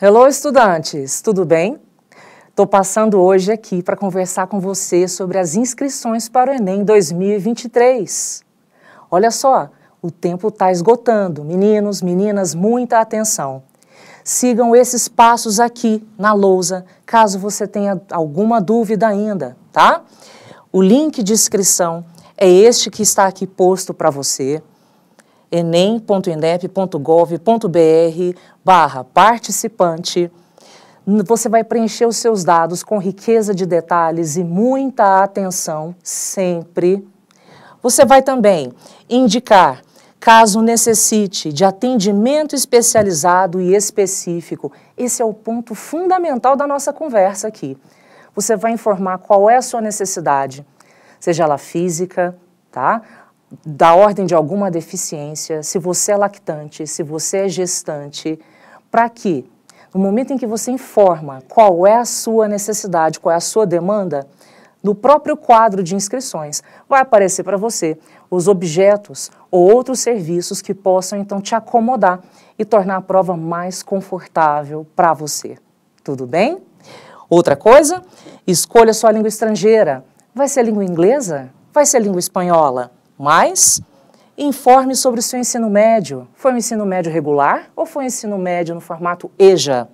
Hello, estudantes! Tudo bem? Estou passando hoje aqui para conversar com você sobre as inscrições para o Enem 2023. Olha só, o tempo está esgotando. Meninos, meninas, muita atenção. Sigam esses passos aqui na lousa, caso você tenha alguma dúvida ainda, tá? O link de inscrição é este que está aqui posto para você enem.indep.gov.br barra participante. Você vai preencher os seus dados com riqueza de detalhes e muita atenção sempre. Você vai também indicar, caso necessite, de atendimento especializado e específico. Esse é o ponto fundamental da nossa conversa aqui. Você vai informar qual é a sua necessidade, seja ela física, tá? da ordem de alguma deficiência, se você é lactante, se você é gestante, para que no momento em que você informa qual é a sua necessidade, qual é a sua demanda, no próprio quadro de inscrições vai aparecer para você os objetos ou outros serviços que possam então te acomodar e tornar a prova mais confortável para você. Tudo bem? Outra coisa, escolha sua língua estrangeira. Vai ser língua inglesa? Vai ser língua espanhola? mas informe sobre o seu ensino médio. Foi um ensino médio regular ou foi um ensino médio no formato EJA?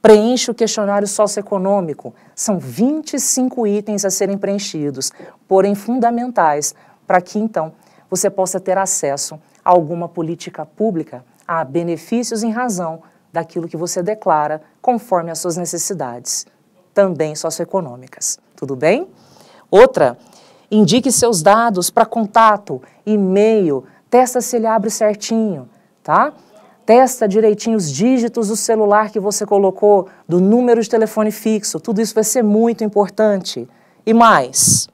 Preencha o questionário socioeconômico. São 25 itens a serem preenchidos, porém fundamentais, para que então você possa ter acesso a alguma política pública, a benefícios em razão daquilo que você declara conforme as suas necessidades, também socioeconômicas. Tudo bem? Outra, Indique seus dados para contato, e-mail, testa se ele abre certinho, tá? Testa direitinho os dígitos do celular que você colocou, do número de telefone fixo, tudo isso vai ser muito importante. E mais,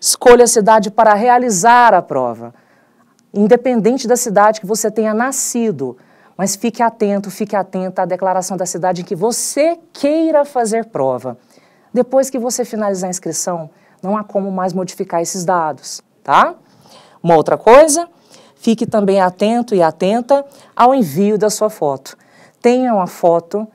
escolha a cidade para realizar a prova, independente da cidade que você tenha nascido, mas fique atento, fique atenta à declaração da cidade em que você queira fazer prova. Depois que você finalizar a inscrição, não há como mais modificar esses dados, tá? Uma outra coisa, fique também atento e atenta ao envio da sua foto. Tenha uma foto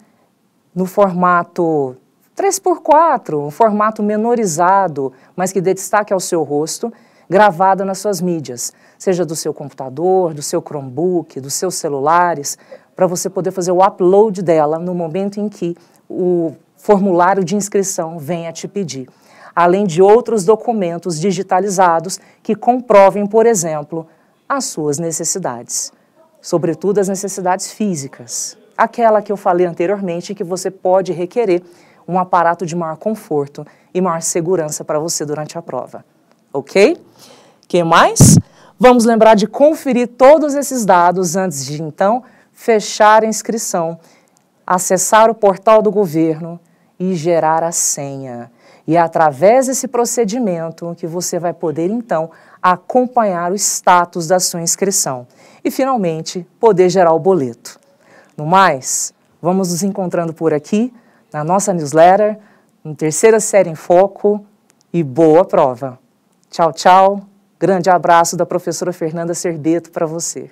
no formato 3x4, um formato menorizado, mas que dê destaque ao seu rosto, gravada nas suas mídias, seja do seu computador, do seu Chromebook, dos seus celulares, para você poder fazer o upload dela no momento em que o formulário de inscrição venha te pedir além de outros documentos digitalizados que comprovem, por exemplo, as suas necessidades, sobretudo as necessidades físicas, aquela que eu falei anteriormente que você pode requerer um aparato de maior conforto e maior segurança para você durante a prova. Ok? Quem mais? Vamos lembrar de conferir todos esses dados antes de então fechar a inscrição, acessar o portal do governo e gerar a senha. E é através desse procedimento que você vai poder, então, acompanhar o status da sua inscrição e, finalmente, poder gerar o boleto. No mais, vamos nos encontrando por aqui, na nossa newsletter, na terceira série em foco e boa prova. Tchau, tchau. Grande abraço da professora Fernanda Cerdeto para você.